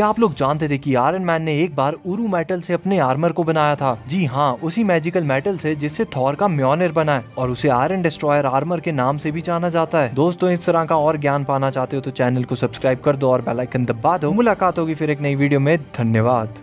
क्या आप लोग जानते थे कि आयरन मैन ने एक बार उरु मेटल से अपने आर्मर को बनाया था जी हाँ उसी मैजिकल मेटल से जिससे थॉर का म्योनर बना है और उसे आयरन डिस्ट्रॉयर आर्मर के नाम से भी जाना जाता है दोस्तों इस तरह का और ज्ञान पाना चाहते हो तो चैनल को सब्सक्राइब कर दो और बेलाइकन दबा दो मुलाकात होगी फिर एक नई वीडियो में धन्यवाद